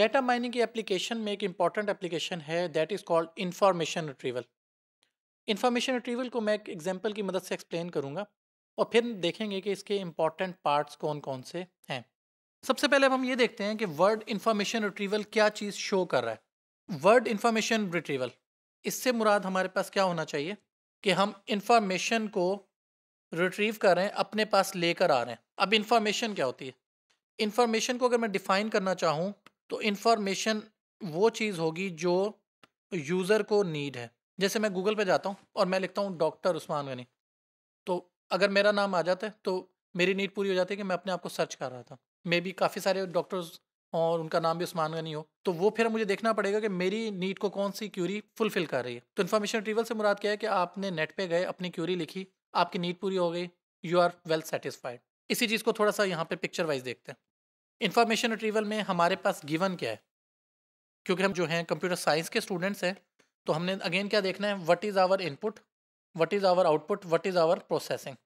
data mining की application में एक इम्पॉर्टेंट एप्लीकेशन है that is called information retrieval information retrieval को मैं एक एग्ज़ाम्पल की मदद से एक्सप्लेन करूँगा और फिर देखेंगे कि इसके इम्पॉर्टेंट पार्ट्स कौन कौन से हैं सबसे पहले अब हम ये देखते हैं कि वर्ड इन्फॉर्मेशन रिट्रीवल क्या चीज़ शो कर रहा है वर्ड इन्फॉर्मेशन रिट्रीवल इससे मुराद हमारे पास क्या होना चाहिए कि हम इंफॉर्मेशन को रिट्रीव कर रहे हैं अपने पास लेकर आ रहे हैं अब इन्फॉर्मेशन क्या होती है इन्फॉर्मेशन को अगर मैं डिफ़ाइन करना चाहूँ तो इन्फॉर्मेशन वो चीज़ होगी जो यूज़र को नीड है जैसे मैं गूगल पे जाता हूँ और मैं लिखता हूँ डॉक्टर उस्मान गनी तो अगर मेरा नाम आ जाता है तो मेरी नीड पूरी हो जाती है कि मैं अपने आप को सर्च कर रहा था मे बी काफ़ी सारे डॉक्टर्स और उनका नाम भी उस्मान गनी हो तो वो फिर मुझे देखना पड़ेगा कि मेरी नीड को कौन सी क्यूरी फुलफिल कर रही है तो इन्फॉर्मेशन रिट्रीवल से मुराद क्या है कि आपने नेट पे गए अपनी क्यूरी लिखी आपकी नीड पूरी हो गई यू आर वेल सेटिस्फाइड इसी चीज़ को थोड़ा सा यहाँ पर पिक्चर वाइज देखते हैं इंफॉर्मेशन रिट्रीवल में हमारे पास गिवन क्या है क्योंकि हम जो हैं कंप्यूटर साइंस के स्टूडेंट्स हैं तो हमने अगेन क्या देखना है what is our input what is our output what is our processing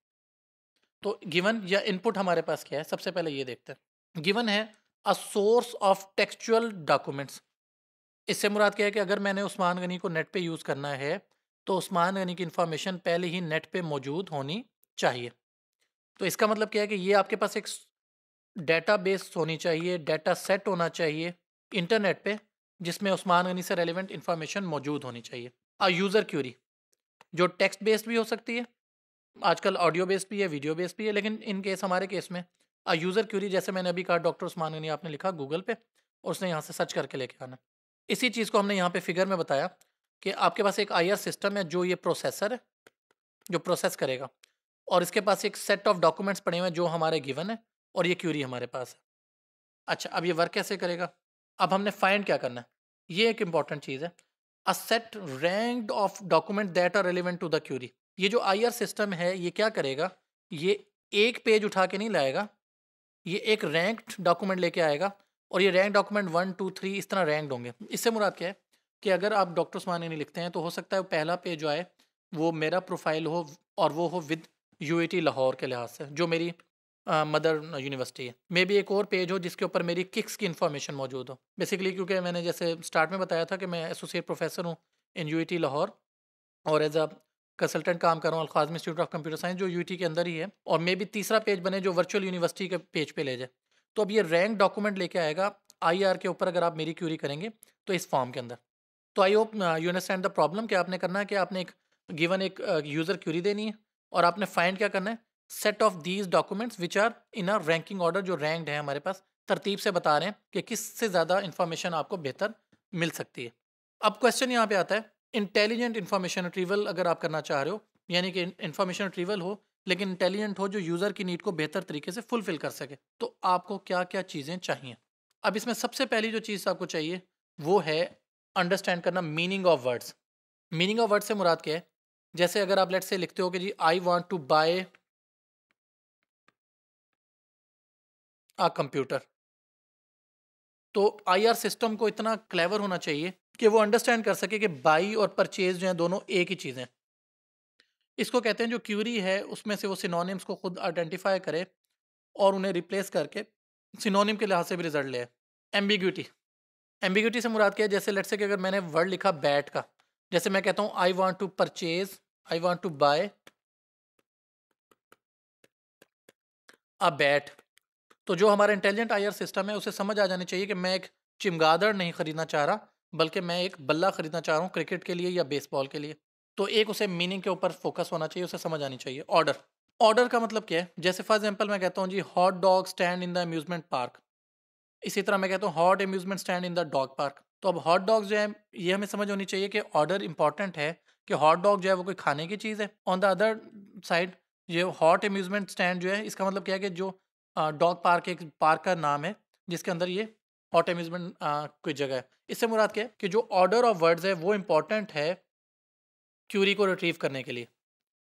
तो गिवन या इनपुट हमारे पास क्या है सबसे पहले ये देखते हैं गिवन है a source of textual documents इससे मुराद क्या है कि अगर मैंने उस्मान गनी को नेट पे यूज़ करना है तो उस्मान गनी की इन्फॉर्मेशन पहले ही नेट पे मौजूद होनी चाहिए तो इसका मतलब क्या है कि ये आपके पास एक डेटा बेस होनी चाहिए डेटा सेट होना चाहिए इंटरनेट पे जिसमें उस्मान गनी से रेलिवेंट इन्फॉर्मेशन मौजूद होनी चाहिए और यूज़र क्यूरी जो टेक्स्ट बेस्ड भी हो सकती है आजकल ऑडियो बेस्ड भी है वीडियो बेस्ड भी है लेकिन इन केस हमारे केस में आ यूज़र क्यूरी जैसे मैंने अभी कहा डॉक्टर उस्मान गनी आपने लिखा गूगल पे और उसने यहाँ से सर्च करके लेके आना इसी चीज़ को हमने यहाँ पे फिगर में बताया कि आपके पास एक आई सिस्टम है जो ये प्रोसेसर है जो प्रोसेस करेगा और इसके पास एक सेट ऑफ डॉक्यूमेंट्स पड़े हुए हैं जो हमारे गिवन है और ये क्यूरी हमारे पास है अच्छा अब ये वर्क कैसे करेगा अब हमने फाइंड क्या करना है ये एक इंपॉर्टेंट चीज़ है a set ranked of document that are relevant to the query ये जो आई सिस्टम है ये क्या करेगा ये एक पेज उठा के नहीं लाएगा ये एक रैंक्ड डॉक्यूमेंट लेके आएगा और ये rank document one two three इस तरह रैंक्ड होंगे इससे मुराद क्या है कि अगर आप डॉक्टर उस्मानी लिखते हैं तो हो सकता है पहला पेज जो आए वो मेरा प्रोफाइल हो और वो हो विद यू लाहौर के लिहाज से जो मेरी मदर यूनिवर्सिटी है मे बी एक और पेज हो जिसके ऊपर मेरी किक्स की इन्फॉर्मेशन मौजूद हो बेसिकली क्योंकि मैंने जैसे स्टार्ट में बताया था कि मैं एसोसिएट प्रोफेसर हूँ इन यू e लाहौर और एज अ कंसल्टेंट काम कर रहा हूँ अलखाज इंस्टीट्यूट ऑफ कंप्यूटर साइंस जो यू e के अंदर ही है और मे बी तीसरा पेज बने जो वर्चुअल यूनिवर्सिटी के पेज पर ले जाए तो अब ये रैंक डॉक्यूमेंट लेके आएगा आई के ऊपर अगर आप मेरी क्यूरी करेंगे तो इस फॉर्म के अंदर तो I hope you understand the problem कि आपने करना है कि आपने एक गिवन एक यूज़र uh, क्यूरी देनी है और आपने फाइंड क्या करना है set of these documents which are in are ranking order जो रैंकड है हमारे पास तरतीब से बता रहे हैं कि किस से ज़्यादा इन्फॉर्मेशन आपको बेहतर मिल सकती है अब क्वेश्चन यहाँ पे आता है इंटेलिजेंट इन्फॉर्मेशन रिट्रीवल अगर आप करना चाह रहे हो यानी कि इन्फॉर्मेशन रिट्रीवल हो लेकिन इंटेलिजेंट हो जो यूज़र की नीड को बेहतर तरीके से फुलफिल कर सके तो आपको क्या क्या चीज़ें चाहिए अब इसमें सबसे पहली जो चीज़ आपको चाहिए वो है अंडरस्टैंड करना meaning of words meaning of word से मुराद क्या है जैसे अगर आप लेट से लिखते हो कि जी I want to buy computer तो आईआर सिस्टम को इतना क्लेवर होना चाहिए कि वो अंडरस्टैंड कर सके कि बाई और परचेज जो है दोनों एक ही चीज़ें इसको कहते हैं जो क्यूरी है उसमें से वो सिनोनिम्स को खुद आइडेंटिफाई करे और उन्हें रिप्लेस करके सिनोनिम के लिहाज से भी रिजल्ट ले एम्बिग्यूटी एम्बिग्यूटी से मुराद किया जैसे लट से कि अगर मैंने वर्ड लिखा बैट का जैसे मैं कहता हूँ I want to purchase I want to buy a bat तो जो हमारा इंटेलिजेंट आईआर सिस्टम है उसे समझ आ जानी चाहिए कि मैं एक चिमगादड़ नहीं खरीदना चाह रहा बल्कि मैं एक बल्ला खरीदना चाह रहा हूँ क्रिकेट के लिए या बेसबॉल के लिए तो एक उसे मीनिंग के ऊपर फोकस होना चाहिए उसे समझ आनी चाहिए ऑर्डर ऑर्डर का मतलब क्या है जैसे फॉर एग्जाम्पल मैं कहता हूँ जी hot dog stand in the amusement park इसी तरह मैं कहता हूँ hot amusement stand in the dog park तो अब हॉट डॉग जो है ये हमें समझ होनी चाहिए कि ऑर्डर इंपॉर्टेंट है कि हॉट डॉग जो है वो कोई खाने की चीज़ है ऑन द अदर साइड ये हॉट अम्यूजमेंट स्टैंड जो है इसका मतलब क्या है कि जो डॉग पार्क एक पार्क का नाम है जिसके अंदर ये हॉट एम्यूजमेंट कोई जगह है इससे मुराद क्या है कि जो ऑर्डर ऑफ वर्ड्स है वो इम्पॉर्टेंट है क्यूरी को रिट्रीव करने के लिए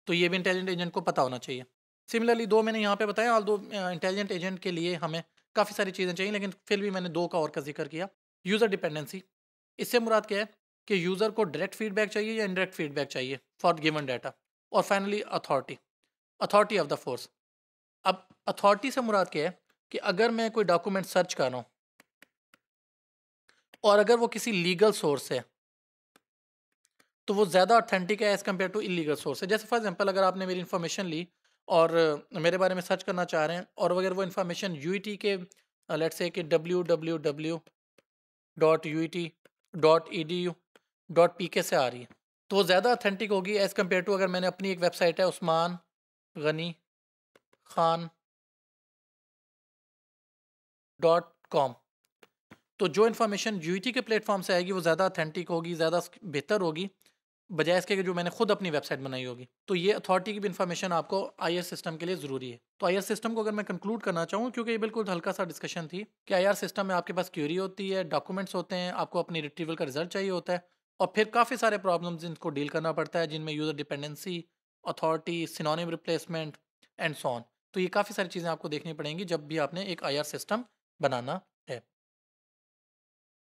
तो ये भी इंटेलिजेंट एजेंट को पता होना चाहिए सिमिलरली दो मैंने यहाँ पे बताया और दो इंटेलिजेंट एजेंट के लिए हमें काफ़ी सारी चीज़ें चाहिए लेकिन फिर भी मैंने दो का और का जिक्र किया यूज़र डिपेंडेंसी इससे मुराद क्या है कि यूज़र को डायरेक्ट फीडबैक चाहिए या इनडायरेक्ट फीडबैक चाहिए फॉर गिवन डाटा और finally authority authority of the force अब अथॉरिटी से मुराद क्या है कि अगर मैं कोई डॉक्यूमेंट सर्च कर रहा हूँ और अगर वो किसी लीगल सोर्स है तो वो ज़्यादा ऑथेंटिक है as compare to illegal source है जैसे फॉर एग्जांपल अगर आपने मेरी इन्फॉर्मेशन ली और मेरे बारे में सर्च करना चाह रहे हैं और अगर वो इन्फॉर्मेशन यू e के लेट्स से कि W W W dot U dot E D U dot P K से आ रही है तो वो ज़्यादा ऑथेंटिक होगी एज़ कम्पेयर टू अगर मैंने अपनी एक वेबसाइट है उस्मान गनी खान डॉट कॉम तो जो इन्फॉर्मेशन यू के प्लेटफॉर्म से आएगी वो ज़्यादा अथेंटिक होगी ज़्यादा बेहतर होगी बजाय इसके जो मैंने खुद अपनी वेबसाइट बनाई होगी तो ये अथॉरिटी की भी इन्फॉर्मेशन आपको आई सिस्टम के लिए ज़रूरी है तो आई सिस्टम को अगर मैं कंक्लूड करना चाहूँ क्योंकि ये बिल्कुल हल्का सा डिस्कशन थी कि आई सिस्टम में आपके पास क्यूरी होती है डॉक्यूमेंट्स होते हैं आपको अपनी रिट्रीवल का रिजल्ट चाहिए होता है और फिर काफ़ी सारे प्रॉब्लम जिनको डील करना पड़ता है जिनमें user dependency authority synonym replacement and so on तो ये काफ़ी सारी चीज़ें आपको देखनी पड़ेंगी जब भी आपने एक आई सिस्टम बनाना है